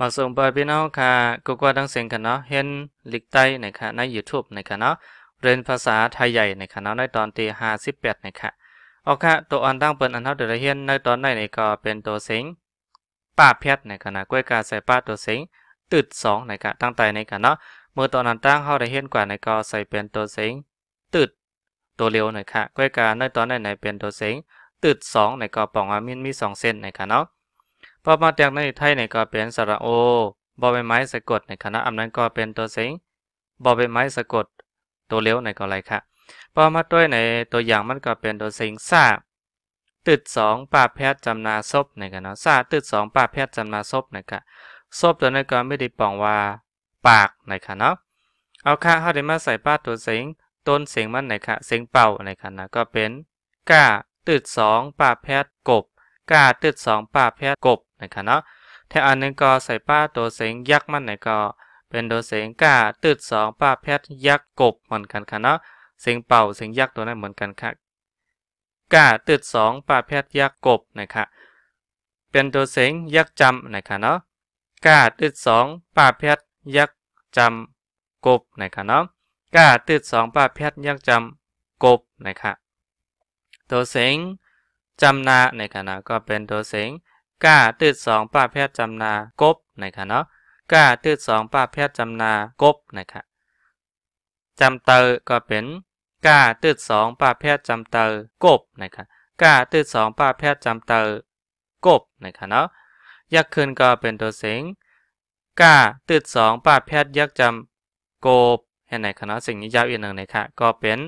มาส่งไปพี่น้องค่ะกูกาทั้งเสียงกันเนาะ เห็นลิกไตในะคะใน YouTube นะคะเนาะเรียนภาษาไทยใหญ่นะคะเนาะในตอนที่58นะคะเอนค่ะตัวอันตั้งเปินอันเ่าเดี๋ยวเห็นในตอนในนีนก็เป็นตัวเสียงป้าเพชรนะคะนะกล้วยกาใส่ป้าตัวเสียงตึดสอในะคะตั้งใจในค่ะเนาะ เมื่อตอนอันตั้งเ้าได้เห็นกว่าในก็ใส่เป็นตัวเสียงตึดตัวเร็วนะคะกล้วยกาในตอนในไหนเป็นตัวเสียงตึดสองในก็ป่องอามินมีสองเส้นนะคะเนาะพอมาแตกในไทยเนี่ยก็เป็นสระโอบอใบไม้สะกดในคณะอำนั้นก็เป็นตัวเสียงบอใบไม้สะกด ตัวเลี้ยวในก็ไรค่ะพอมาด้วยในตัวอย่างมันก็เป็นตัวเสียงซาตึดสองป่าแพทย์จำนาซบในกันเนาะซาตึดสองป่าแพทย์จำนาซบในกันซบตัวนั้นก็ไม่ได้ปองว่าปากในคัะเนาะ เอาค่ะเขาได้มาใส่ป้าตัวเสียงต้นเสียงมันในคัะเสียงเป่าในคัะนะ ก็เป็นก้าตืดสองป่าแพทย์กบก้าตืดสองป่าแพทย์กบนะคะเนาะแถวอันนึงก็ใส่ป้าตัวเสียงยักษ์มันนะก็เป็นตัวเสียงก้าตืดสองป้าแพทยักษ์กบเหมือนกันค่ะเนาะเสียงเป่าเสียงยักษ์ตัวนั้นเหมือนกันค่ะก้าตืดสองป้าแพทยักษ์กบนะคะเป็นตัวเสียงยักษ์จำนะคะเนาะก้าตืดสองป้าแพทยักษ์จำกบนะคะเนาะก้าตืดสองป้าแพทยักษ์จำกบนะคะตัวเสียงจำนาในขณะะก็เป็นตัวเสียงก้าตืดสองป้าแพทย์จำนากบนะคะเนาะก้าตืดสองป้าแพทย์จำนากบนะคะจำเตอก็เป็นก้าตืดสองป้าแพทย์จำเตอกบนะคะก้าตืดสองป้าแพทย์จำเตอกบนะคะเนาะยักษ์ขึ้นก็เป็นตัวเสียงก้าตืดสองป้าแพทย์ยักษ์จำกบเห็นไหนคะเนาะสิ่งนี้ยาวอีกหนึ่งนะคะก็เป็น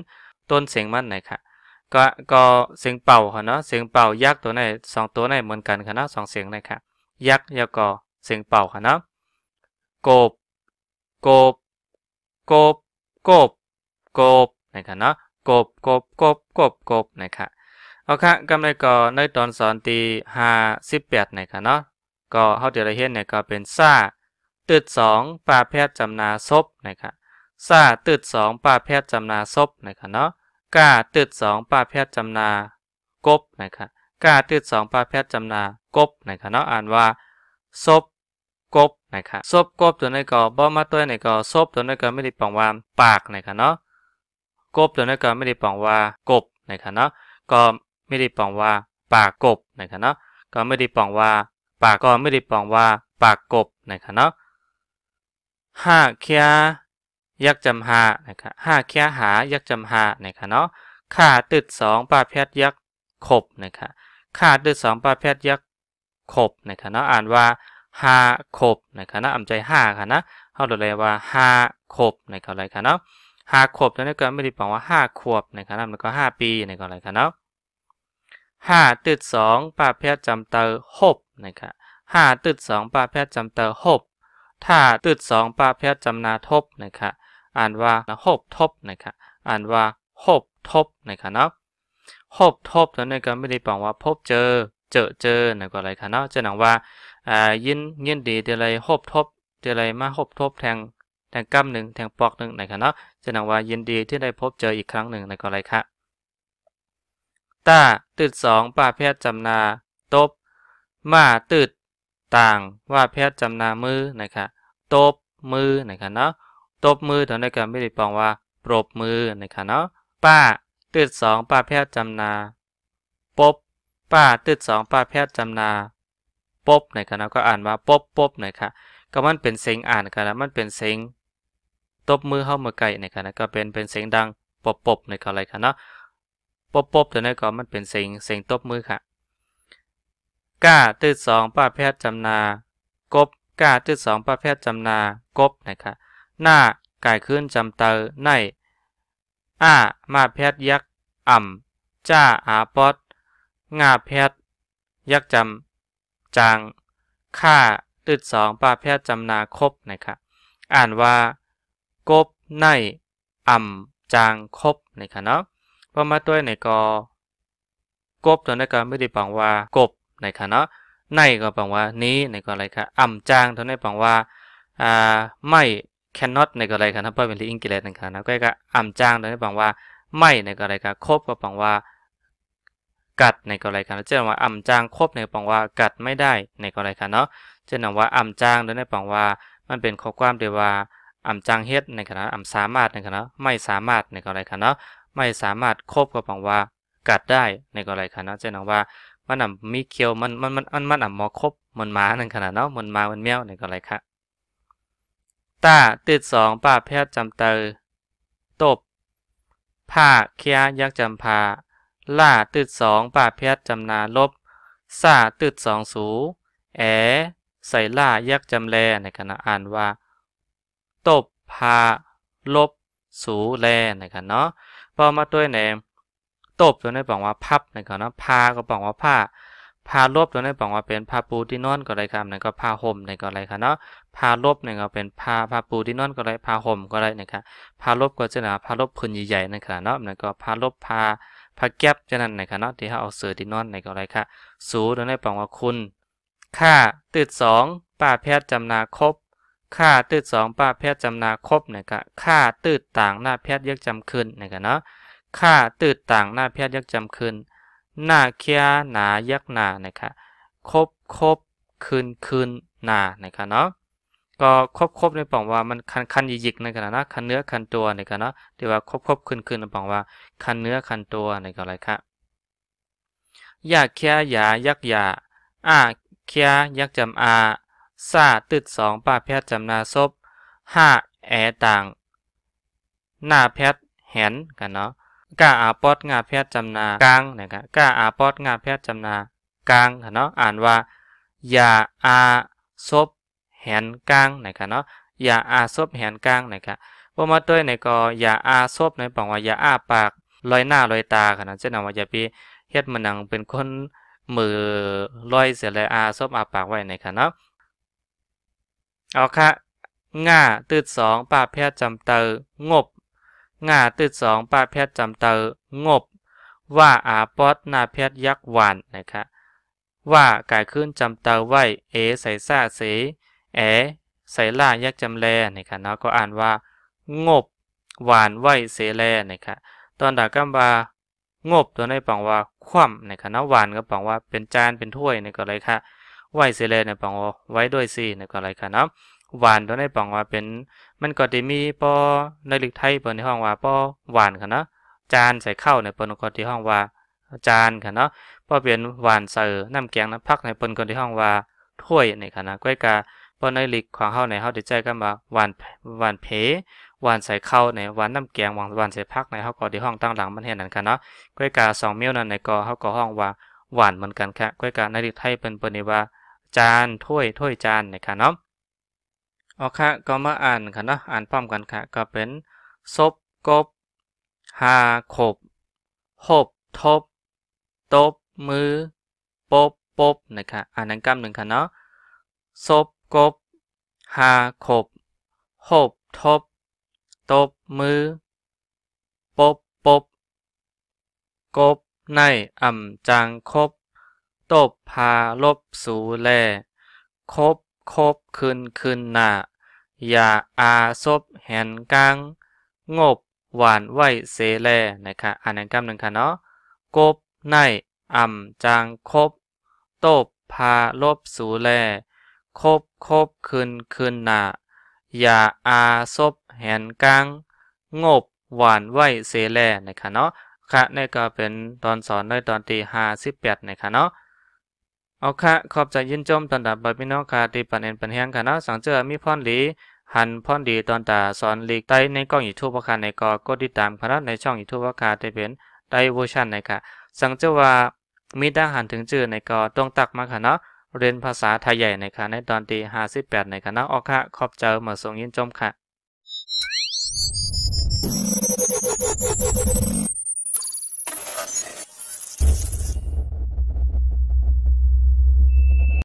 ต้นเสียงมันไนคะก็ก็เสียงเป่าค่ะเนาะเสียงเป่ายักษ์ตัวไหนสองตัวไหนเหมือนกันค่ะเนาะสองเสียงนะคะยักษ์แล้วก็เสียงเป่าค่ะเนาะกบกบกบกบกบนะคะเนาะกบกบกบกบกบนะคะเอาค่ะกำไรก่นในตอนสอนตีห้าสิบแปดนะคะเนาะก็เฮาเดี๋ยวเราเห็นเนี่ยก็เป็นซาตืดสองปลาแพทย์จำนาซบนะคะซาตืดสองปลาแพทย์จำนาซบนะคะเนาะกาตืดสองปลาแพทย์จำนากบนะครับกาตืดสองปลาแพทย์จำนากบนะครับเนาะอ่านว่าซบกบนะครับซบกบตัวนี้นก็บ่มาตัวนีนก็ซบตัวนี้นก็ไม่ได้ปองว่าปากนะครับเนาะกบตัวนี้นก็ไม่ได้ปองว่ากบนะครับเนาะก็ไม่ได้ปองว่าปาก กบนะครับเนาะก็ไม่ได้ปองว่าปากก็ไม่ได้ปองว่าปากกบนะครับเนาะห้าเคียยักจำหานะครับห้าแค่หายักจำหานะครับเนาะขาตึดสองปลาแพทยักขบนะครับขาตึดสองปลาแพทยักขบนะครับเนาะอ่านว่าหาขบนะครับนะอ่ำใจห้าค่ะนะเขาดรเลยว่าหาขบนะครับอะไรค่ะเนาะหาขบนั้นก็ไม่ได้บอกว่าห้าขวบนะครับนั่นก็ห้าปีนะครับอะไรค่ะเนาะห้าตึดสองปลาแพทจำเตอร์หบนะครับห้าตึดสองปลาแพทจำเตอร์หบถ้าตึดสองปลาแพทจำนาทบนะครับอ่านว่าหบทบ นะครับอ่านว่าหบทบ นะครับเนาะหบทบตัวนี้ก็ไม่ได้แปลว่าพบเจอเจอเจอนะก็อะไรครับเนาะจะหนังว่า อ่า ยินยินดีเดี๋ยวอะไรหบทบเดี๋ยวอะไร มาหบทบแทงแทงกั้มหนึ่งแทงปอกหนึ่งนะครับเนาะจะหนังว่ายินดีที่ได้พบเจออีกครั้งหนึ่งนะก็อะไรครับตาตืดสองป้าแพทย์จำนาตบ มาตืดต่าง ว่าแพทย์จำนามือ นะคะตบมือ นะคะเนาะตบมือถอนด้ก็ไม่ได้ปองว่าปรบมือนะคะเนาะป้าตืดสองป้าแพทย์จำนาปบป้าตืดสองป้าแพทย์จำนาปบนะคะเนาะก็อ่านว่าปบปบนะคะก็มันเป็นเสียงอ่านกันนะมันเป็นเสียงตบมือเข้ามาไก่นะคะนะก็เป็นเป็นเสียงดังปบปบนะับอะไรคัะเนาะปบปบตัวนี้ก็มันเป็นเสียงเสียงตบมือค่ะก้าตืดสองป้าแพทย์จำนา กบก้าตืดสองป้าแพทย์จำนากบนะคะหน้ากายขึ้นจำเตอร์ในอ้ามาแพทยักษ์อ่ำจ้าอาปอดงาแพทยักษ์จำจางค่าตึดสองปลาแพทย์จำนาครบนะครับอ่านว่า กบในอ่ำจางครบนะครับเนาะพอมาตัวไหนก็กบตัวนั้นก็ไม่ได้บองว่า กบนะครับเนาะในก็ปองว่านี้ในก็อะไรครับอ่ำจางตัวนั้นปังว่าอ่าไม่ cannot ในก็ไรกันนะเพื่อเป็นลิงกิเลสคนับนะก็จะอ่ำจ้างโดยที่บอกว่าไม่ในกรณรกันครบก็บอกว่า กัดในก็ไรกันเจ่นว่าอ่ำจ้างครบในบอกว่ากัดไม่ได้ในกรณรกันเนาะเช่นว่าอ่ำจ้างโดยที่บอกว่า มันเป็นข้อความเดียวว่าอ่ำจ้างเฮ็ดในขณะอ่ำสามารถในขณะไม่สามารถในกรณรกันเนาะไม่สามารถครบก็บอกว่า กัดได้ในกรณรกันเนาะเช่นว่ามันอ่ำมีเคียวมันมันมันมันอ่ำหมอครบมันหมาในขณะเนาะมันมามันเมี้ยวในกรณีค่ะตาติดสองป้าแพทย์จำเตอตบผ้าเคียยักจำพา ล่าติดสองป้าแพทย์จำนาลบซาติดสองสูแอใส่ล่ายักจำแล ในขณะอ่านว่า ตบพาลบ สู แลนะครับเนาะ พอมาด้วยแหนมตบตัวนี้บอกว่าพับนะครับเนาะพาก็บอกว่าผ้าผ้าลบตัวนี้บอกว่าเป็นผ้าปูที่นอนก็ได้ครับนั่นก็ผ้าห่มนั่นก็ไรครับเนาะผ้าลบนี่ก็เป็นผ้าผ้าปูที่นอนก็ได้ผ้าห่มก็ได้นะครับผ้าลบก็จะนะผ้าลบพื้นใหญ่ๆนนครับเนาะนั่นก็ผ้าลบผ้าผ้าแก๊บจะนั่นนะครับเนาะที่เขาเอาเสือที่นอนนั่นก็ไรครับสูตัวนี้บอกว่าคุณ ค่าตืดสองป้าแพทย์จำนาครบค่าตืดสองป้าแพทย์จำนาครบนะครับค่าตืดต่างหน้าแพทย์ยอกจำคืนนะครับเนาะค่าตืดต่างหน้าแพทย์ยอกจำคืนหน้าเคียหนายักหนานะคะคบคบคืนคืนหนานะคะเนาะ ก็ครบครบในป่องว่ามันคันคันยิกในกันนะ คันเนื้อคันตัวในกันนะที่ว่าครบครบคืนคืนในป่องว่า คันเนื้อคันตัวในกันอะไรครับยากเคียยายักยาอ่าเคียยักจำอาซาตึดสองป้าแพทย์จำนาซบห้าแอต่าง หน้าแพทย์แหนกันเนาะกาอาปอดงาแพทย์จำนากลางนะครับกาอาปอดงาแพทย์จำนากลางเนาะ อ่านว่ายาอาซบแหนกลางนะครับเนาะยาอาซบแหนกลางนะครับบมาต้วยในก็ยาอาซบในบอกว่ายาอาปากลอยหน้าลอยตาขนาดเจ้าหนาว่าจยาไปเฮ็ดมันนังเป็นคนมือลอยเสียเลยอาซบอาปากไว้นะครับเนาะ เอาค่ะง่าตืดสองป่าแพทย์จำเตองบงาตืดสองป้าแพทย์จำเตองบ ว่าอาปอดนาแพทย์ยักษ์หวาน นะคะว่าก่ายขึ้นจำเตาไวเอใส่ซาเสแอใส่ล่ายักษ์จำแลนะคะเนาะก็อ่านว่า งบหวานไวเสแลนะคะตอนดากัมบางบตัวในปังว่า คว่ำนะคะเนาะหวานก็ปังว่าเป็นจานเป็นถ้วยนี่ก็เลยค่ะไวเสแลเนี่ยปังว่าไว้ด้วยสินี่ก็เลยค่ะเนาะหวานตัวในปองว่าเป็นมันก็จดมีปอในลึกไทยเปิดนในห้องว่าปอหวานค่ะเนาะจานใส่ข้าวในเปิดนก็ที่ห้องว่าจานค่ะเนาะปอเป็นหวานเสอร์น้ำแกงน้ำพักในเปิดนก็ที่ห้องว่าถ้วยในค่ะนะก้อยกาปอในลึกของเข้าในเข้าิดใจกันว่าหวานหวานเพหวานใส่ข้าวในหวานน้ำแกงหวานหวานใส่พักในเขาก็ที่ห้องตั้งหลังมันเห็นนั่นค่ะเนาะก้อยกาสงเมี้ยวนั้นในก็เฮาก็ห้องว่าหวานเหมือนกันค่ะก้อยกาในลึกไทยเปิดนเปิดนนว่าจานถ้วยถ้วยจานนะคะเนาะโอเคก็มาอ่านกันเนาะอ่านพร้อมกันค่ะก็เป็นซบกบ หาขบหบทบ ตบมือปบปบนะคะอ่านนังกำหนึ่งค่ะเนาะซบกบ หาขบหบทบ ตบมือปบปบ กบในอ่ำจางคบ ตบ พา ลบสูแลคบคบคืนคืนหนาอย่าอาซบแหนกังงบหวานไหวเสแลนะคะอ่านันกำหนึ่งค่ะเนาะกบในอ่ำจางคบตบพาลบสูแลคบคบคืนคืนหนาอย่าอาซบแหนกังงบหวานไหวเสแลนะคะเนาะ ค่ะ นี่ก็เป็นตอนสอนในตอนที่ห้าสิบแปดนะคะเนาะเอาค่ะขอบใจยินจมตอนดับบพี่น้องค่ะตีปันเอ็นปันแห้งค่ะเนาะสังเจอมีพรหลีหันพ่อนดีตอนตาสอนลีกไตในกล้องยูทูบคาในกอก็ติดตามคณะในช่องยูทูบคาจะเป็นไตเวอร์ชันในค่ะ สังเจว่ามีงหันถึงจื่อในกอตรงตักมาค่ะเนาะเรียนภาษาไทยใหญ่ ในค่ะในตอนตีห้าสิบแปดในค่ะเนาะออกค่ะขอบใจมาส่งยินจมค่ะ